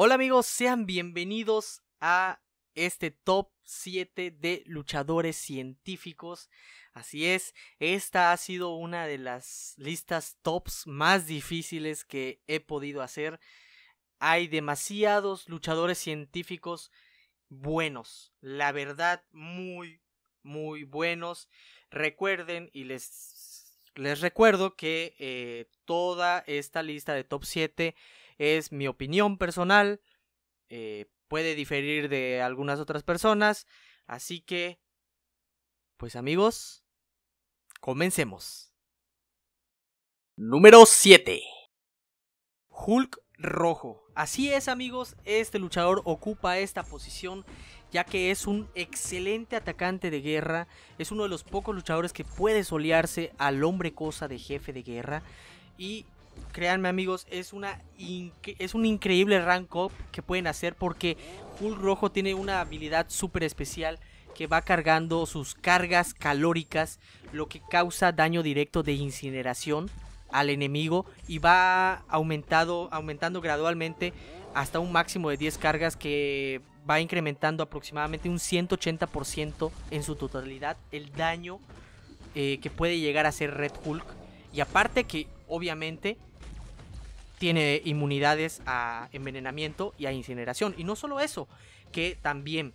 Hola amigos, sean bienvenidos a este top 7 de luchadores científicos. Así es, esta ha sido una de las listas tops más difíciles que he podido hacer. Hay demasiados luchadores científicos buenos, la verdad, muy, muy buenos. Recuerden y les, les recuerdo que eh, toda esta lista de top 7 es mi opinión personal, eh, puede diferir de algunas otras personas, así que, pues amigos, comencemos. Número 7. Hulk Rojo. Así es amigos, este luchador ocupa esta posición ya que es un excelente atacante de guerra, es uno de los pocos luchadores que puede solearse al hombre cosa de jefe de guerra y créanme amigos, es, una es un increíble rank up que pueden hacer porque Hulk Rojo tiene una habilidad súper especial que va cargando sus cargas calóricas, lo que causa daño directo de incineración al enemigo y va aumentado, aumentando gradualmente hasta un máximo de 10 cargas que va incrementando aproximadamente un 180% en su totalidad el daño eh, que puede llegar a ser Red Hulk. Y aparte que obviamente tiene inmunidades a envenenamiento y a incineración. Y no solo eso, que también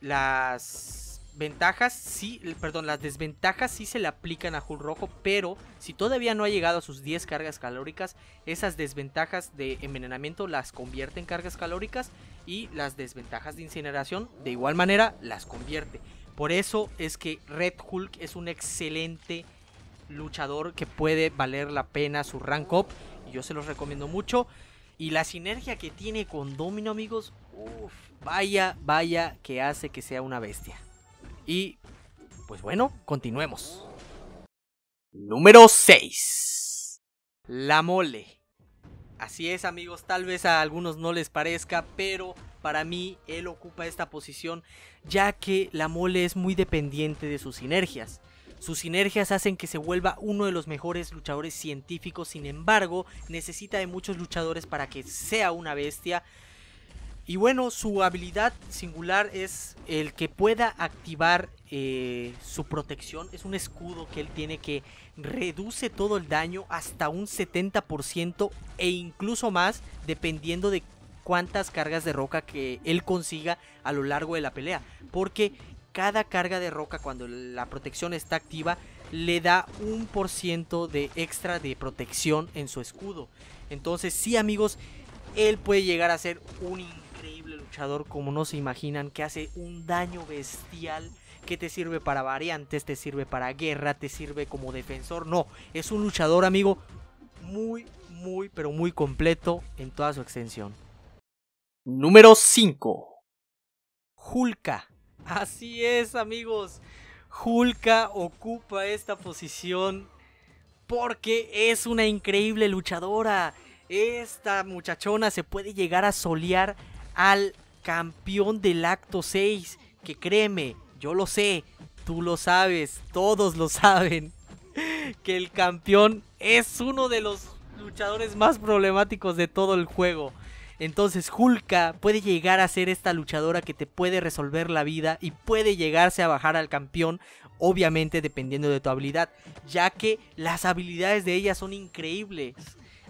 las ventajas sí, perdón, las desventajas sí se le aplican a Hulk Rojo, pero si todavía no ha llegado a sus 10 cargas calóricas, esas desventajas de envenenamiento las convierte en cargas calóricas y las desventajas de incineración de igual manera las convierte. Por eso es que Red Hulk es un excelente luchador que puede valer la pena su rank up yo se los recomiendo mucho. Y la sinergia que tiene con Domino, amigos, uf, vaya, vaya que hace que sea una bestia. Y, pues bueno, continuemos. Número 6. La mole. Así es amigos, tal vez a algunos no les parezca, pero para mí él ocupa esta posición ya que la mole es muy dependiente de sus sinergias. Sus sinergias hacen que se vuelva uno de los mejores luchadores científicos, sin embargo, necesita de muchos luchadores para que sea una bestia. Y bueno, su habilidad singular es el que pueda activar eh, su protección. Es un escudo que él tiene que reduce todo el daño hasta un 70% e incluso más, dependiendo de cuántas cargas de roca que él consiga a lo largo de la pelea. Porque cada carga de roca cuando la protección está activa le da un por ciento de extra de protección en su escudo. Entonces sí amigos, él puede llegar a ser un increíble luchador como no se imaginan, que hace un daño bestial que te sirve para variantes, te sirve para guerra, te sirve como defensor. No, es un luchador amigo muy, muy, pero muy completo en toda su extensión. Número 5. Hulka. Así es, amigos. Hulka ocupa esta posición porque es una increíble luchadora. Esta muchachona se puede llegar a solear al campeón del acto 6. Que créeme, yo lo sé, tú lo sabes, todos lo saben. Que el campeón es uno de los luchadores más problemáticos de todo el juego. Entonces Hulka puede llegar a ser esta luchadora que te puede resolver la vida y puede llegarse a bajar al campeón, obviamente dependiendo de tu habilidad, ya que las habilidades de ella son increíbles.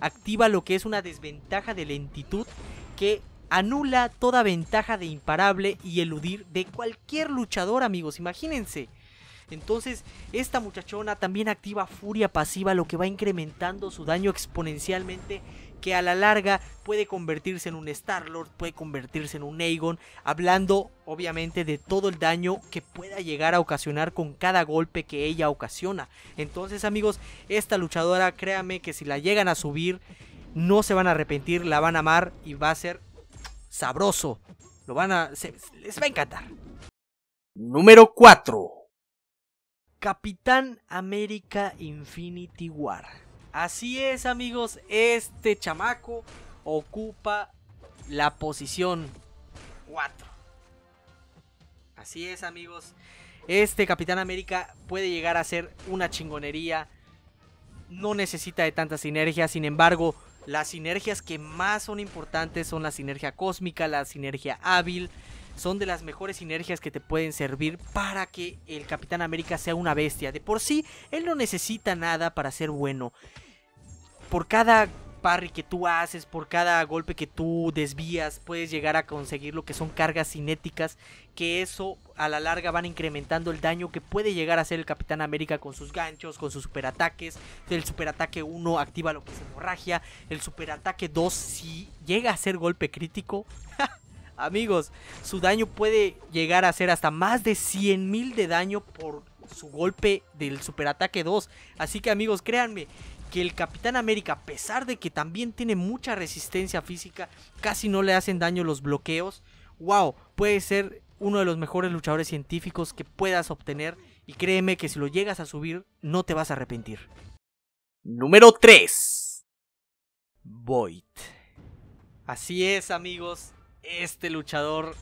Activa lo que es una desventaja de lentitud que anula toda ventaja de imparable y eludir de cualquier luchador, amigos, imagínense. Entonces, esta muchachona también activa furia pasiva, lo que va incrementando su daño exponencialmente que a la larga puede convertirse en un Star-Lord, puede convertirse en un Aegon, hablando obviamente de todo el daño que pueda llegar a ocasionar con cada golpe que ella ocasiona. Entonces amigos, esta luchadora, créanme que si la llegan a subir, no se van a arrepentir, la van a amar y va a ser sabroso. Lo van a... les va a encantar. Número 4. Capitán América Infinity War. Así es amigos, este chamaco ocupa la posición 4. Así es amigos, este Capitán América puede llegar a ser una chingonería. No necesita de tantas sinergias, sin embargo, las sinergias que más son importantes son la sinergia cósmica, la sinergia hábil, son de las mejores sinergias que te pueden servir para que el Capitán América sea una bestia. De por sí, él no necesita nada para ser bueno. Por cada parry que tú haces, por cada golpe que tú desvías, puedes llegar a conseguir lo que son cargas cinéticas, que eso a la larga van incrementando el daño que puede llegar a hacer el Capitán América con sus ganchos, con sus superataques. El superataque 1 activa lo que es hemorragia, el superataque 2 si llega a ser golpe crítico. Amigos, su daño puede llegar a ser hasta más de 100.000 de daño por su golpe del superataque 2. Así que amigos, créanme que el Capitán América, a pesar de que también tiene mucha resistencia física, casi no le hacen daño los bloqueos. Wow, puede ser uno de los mejores luchadores científicos que puedas obtener y créeme que si lo llegas a subir no te vas a arrepentir. Número 3. Void. Así es amigos, este luchador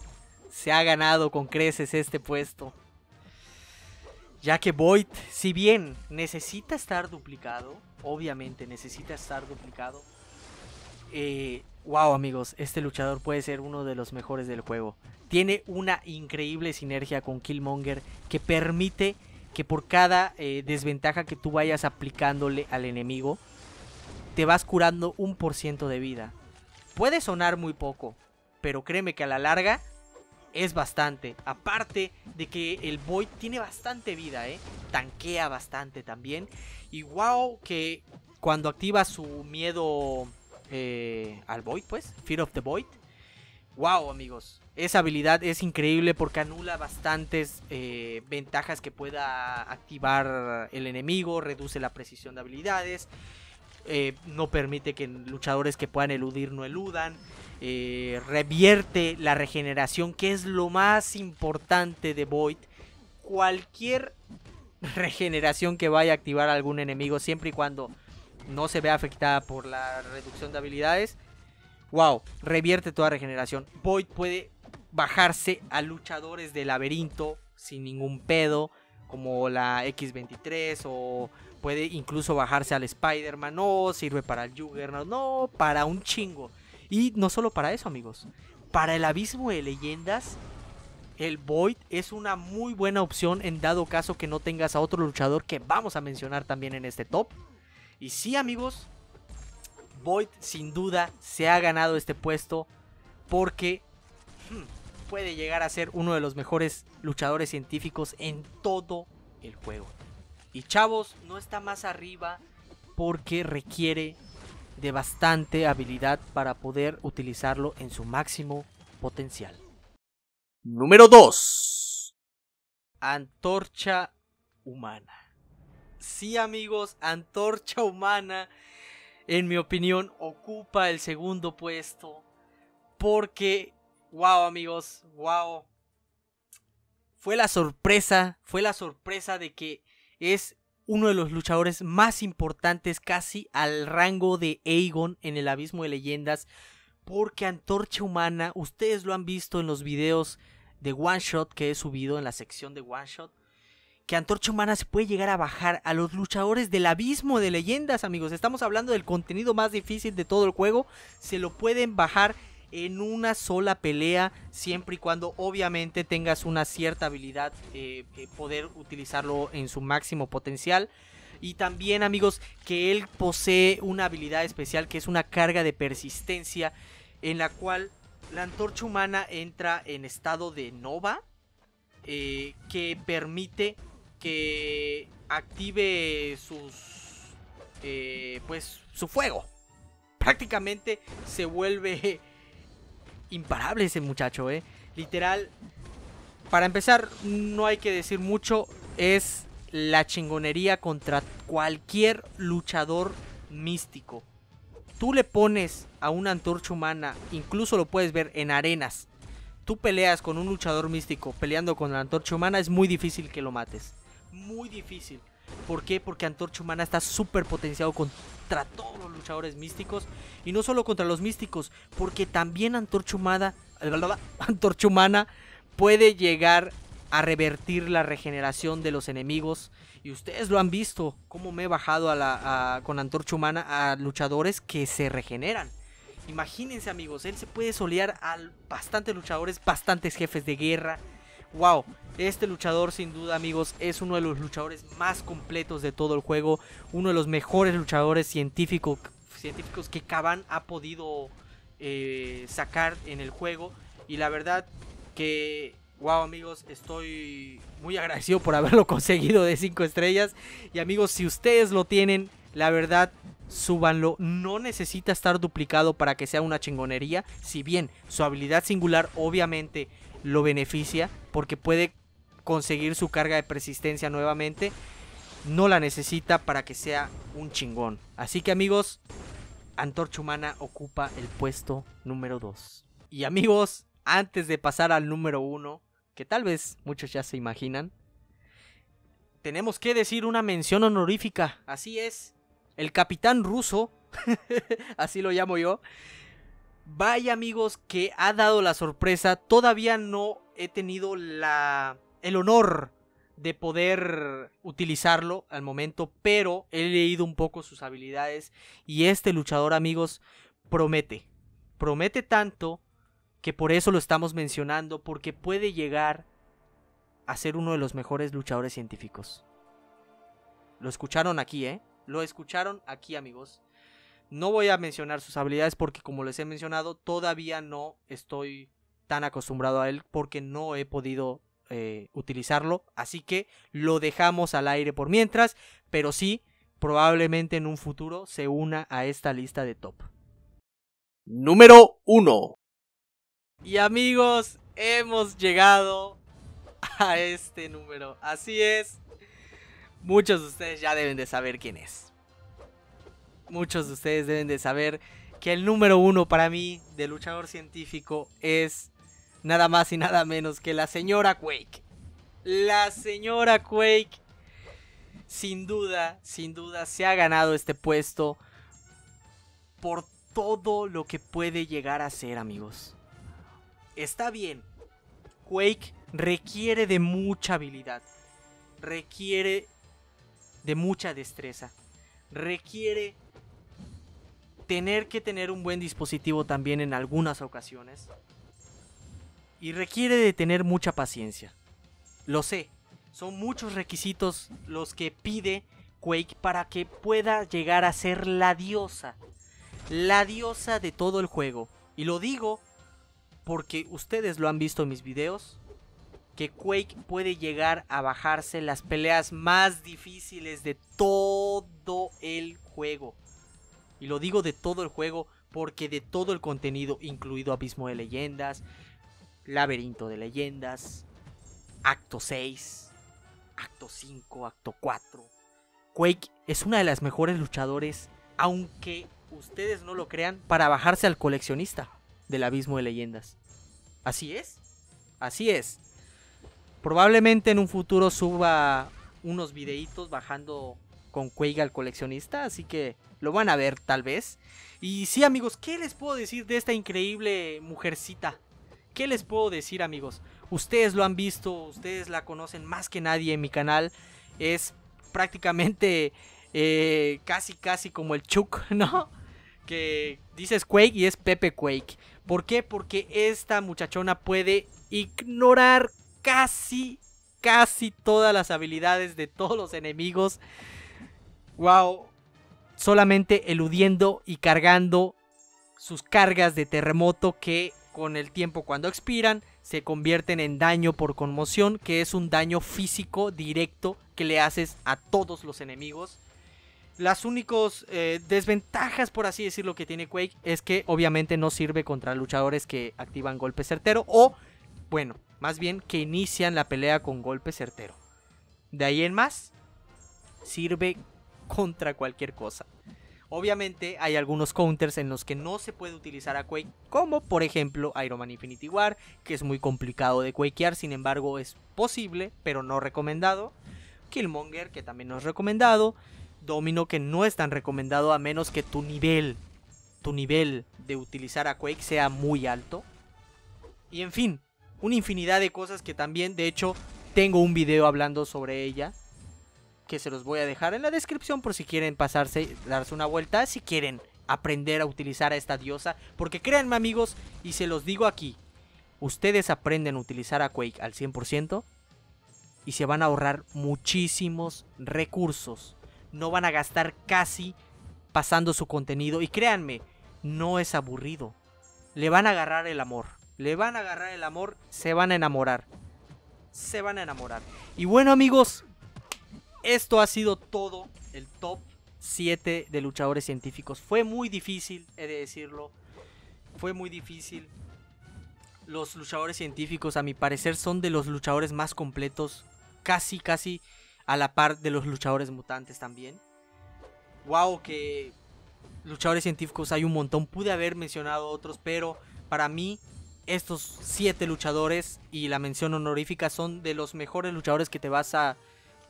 se ha ganado con creces este puesto. Ya que Void, si bien necesita estar duplicado, obviamente necesita estar duplicado. Eh, wow amigos, este luchador puede ser uno de los mejores del juego. Tiene una increíble sinergia con Killmonger que permite que por cada eh, desventaja que tú vayas aplicándole al enemigo, te vas curando un por ciento de vida. Puede sonar muy poco, pero créeme que a la larga es bastante. Aparte de que el Void tiene bastante vida, ¿eh? Tanquea bastante también. Y wow, que cuando activa su miedo eh, al Void, pues, Fear of the Void. Wow, amigos. Esa habilidad es increíble porque anula bastantes eh, ventajas que pueda activar el enemigo, reduce la precisión de habilidades, eh, no permite que luchadores que puedan eludir no eludan. Eh, revierte la regeneración, que es lo más importante de Void. Cualquier regeneración que vaya a activar algún enemigo, siempre y cuando no se vea afectada por la reducción de habilidades, wow, revierte toda regeneración. Void puede bajarse a luchadores de laberinto sin ningún pedo, como la X23 o puede incluso bajarse al Spider-Man, no, sirve para el Juggernaut, no, para un chingo. Y no solo para eso, amigos. Para el abismo de leyendas, el Void es una muy buena opción en dado caso que no tengas a otro luchador que vamos a mencionar también en este top. Y sí, amigos, Void sin duda se ha ganado este puesto porque hmm, puede llegar a ser uno de los mejores luchadores científicos en todo el juego. Y chavos, no está más arriba porque requiere de bastante habilidad para poder utilizarlo en su máximo potencial. Número 2. Antorcha humana. Sí amigos, antorcha humana, en mi opinión, ocupa el segundo puesto. Porque, wow amigos, wow. Fue la sorpresa, fue la sorpresa de que es uno de los luchadores más importantes casi al rango de Aegon en el Abismo de Leyendas. Porque Antorcha Humana, ustedes lo han visto en los videos de One Shot que he subido en la sección de One Shot. Que Antorcha Humana se puede llegar a bajar a los luchadores del abismo de leyendas, amigos. Estamos hablando del contenido más difícil de todo el juego. Se lo pueden bajar en una sola pelea, siempre y cuando obviamente tengas una cierta habilidad, eh, poder utilizarlo en su máximo potencial. Y también amigos, que él posee una habilidad especial que es una carga de persistencia en la cual la antorcha humana entra en estado de nova eh, que permite que active sus eh, pues su fuego prácticamente se vuelve imparable ese muchacho, ¿eh? Literal, para empezar, no hay que decir mucho, es la chingonería contra cualquier luchador místico. Tú le pones a una antorcha humana, incluso lo puedes ver en arenas. Tú peleas con un luchador místico peleando con la antorcha humana, es muy difícil que lo mates. Muy difícil. ¿Por qué? Porque Antorcha Humana está súper potenciado contra todos los luchadores místicos. Y no solo contra los místicos, porque también Antorcha Humana, eh, Antorcha Humana puede llegar a revertir la regeneración de los enemigos. Y ustedes lo han visto, cómo me he bajado con Antorcha Humana a luchadores que se regeneran. Imagínense amigos, él se puede solear a bastantes luchadores, bastantes jefes de guerra wow, este luchador sin duda amigos es uno de los luchadores más completos de todo el juego, uno de los mejores luchadores científicos que Caban ha podido eh, sacar en el juego y la verdad que Wow amigos, estoy muy agradecido por haberlo conseguido de 5 estrellas. Y amigos, si ustedes lo tienen, la verdad, súbanlo. No necesita estar duplicado para que sea una chingonería. Si bien su habilidad singular obviamente lo beneficia porque puede conseguir su carga de persistencia nuevamente. No la necesita para que sea un chingón. Así que amigos, Antorcha Humana ocupa el puesto número 2. Y amigos, antes de pasar al número 1, que tal vez muchos ya se imaginan, tenemos que decir una mención honorífica. Así es, el capitán ruso, así lo llamo yo, Vaya amigos que ha dado la sorpresa. Todavía no he tenido la, el honor de poder utilizarlo al momento, pero he leído un poco sus habilidades y este luchador amigos promete. Promete tanto que por eso lo estamos mencionando, porque puede llegar a ser uno de los mejores luchadores científicos. Lo escucharon aquí, ¿eh? Lo escucharon aquí amigos. No voy a mencionar sus habilidades porque como les he mencionado, todavía no estoy tan acostumbrado a él porque no he podido eh, utilizarlo. Así que lo dejamos al aire por mientras, pero sí, probablemente en un futuro se una a esta lista de top. Número 1. Y amigos, hemos llegado a este número. Así es. Muchos de ustedes ya deben de saber quién es muchos de ustedes deben de saber que el número uno para mí de luchador científico es nada más y nada menos que la señora Quake. La señora Quake, sin duda, sin duda, se ha ganado este puesto por todo lo que puede llegar a ser, amigos. Está bien, Quake requiere de mucha habilidad, requiere de mucha destreza, requiere tener que tener un buen dispositivo también en algunas ocasiones. Y requiere de tener mucha paciencia. Lo sé, son muchos requisitos los que pide Quake para que pueda llegar a ser la diosa. La diosa de todo el juego. Y lo digo porque ustedes lo han visto en mis videos. Que Quake puede llegar a bajarse las peleas más difíciles de todo el juego. Y lo digo de todo el juego porque de todo el contenido, incluido Abismo de Leyendas, Laberinto de Leyendas, Acto 6, Acto 5, Acto 4, Quake es una de las mejores luchadores, aunque ustedes no lo crean, para bajarse al coleccionista del Abismo de Leyendas. Así es, así es. Probablemente en un futuro suba unos videitos bajando con Quake al coleccionista, así que lo van a ver tal vez. Y sí amigos, ¿qué les puedo decir de esta increíble mujercita? ¿Qué les puedo decir amigos? Ustedes lo han visto, ustedes la conocen más que nadie en mi canal. Es prácticamente eh, casi casi como el Chuck... ¿no? Que dices Quake y es Pepe Quake. ¿Por qué? Porque esta muchachona puede ignorar casi, casi todas las habilidades de todos los enemigos. Wow. Solamente eludiendo y cargando sus cargas de terremoto que con el tiempo cuando expiran se convierten en daño por conmoción, que es un daño físico directo que le haces a todos los enemigos. Las únicas eh, desventajas, por así decirlo, que tiene Quake es que obviamente no sirve contra luchadores que activan golpe certero o, bueno, más bien que inician la pelea con golpe certero. De ahí en más, sirve contra cualquier cosa. Obviamente hay algunos counters en los que no se puede utilizar a Quake, como por ejemplo Iron Man Infinity War, que es muy complicado de quakear, sin embargo es posible, pero no recomendado. Killmonger, que también no es recomendado. Domino, que no es tan recomendado a menos que tu nivel, tu nivel de utilizar a Quake sea muy alto. Y en fin, una infinidad de cosas que también, de hecho, tengo un video hablando sobre ella que se los voy a dejar en la descripción por si quieren pasarse, darse una vuelta, si quieren aprender a utilizar a esta diosa. Porque créanme amigos, y se los digo aquí, ustedes aprenden a utilizar a Quake al 100% y se van a ahorrar muchísimos recursos. No van a gastar casi pasando su contenido. Y créanme, no es aburrido. Le van a agarrar el amor. Le van a agarrar el amor, se van a enamorar. Se van a enamorar. Y bueno amigos, esto ha sido todo el top 7 de luchadores científicos. Fue muy difícil, he de decirlo. Fue muy difícil. Los luchadores científicos, a mi parecer, son de los luchadores más completos. Casi, casi a la par de los luchadores mutantes también. Wow, que luchadores científicos hay un montón. Pude haber mencionado otros, pero para mí estos 7 luchadores y la mención honorífica son de los mejores luchadores que te vas a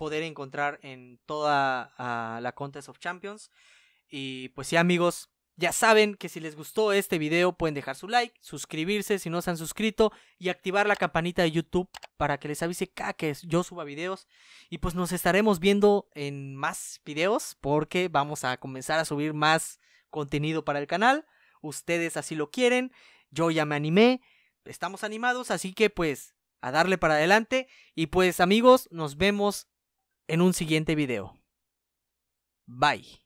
poder encontrar en toda ah, la Contest of Champions. Y pues sí amigos, ya saben que si les gustó este video pueden dejar su like, suscribirse si no se han suscrito y activar la campanita de YouTube para que les avise cada que yo suba videos. Y pues nos estaremos viendo en más videos porque vamos a comenzar a subir más contenido para el canal. Ustedes así lo quieren, yo ya me animé, estamos animados, así que pues a darle para adelante. Y pues amigos, nos vemos en un siguiente video. Bye.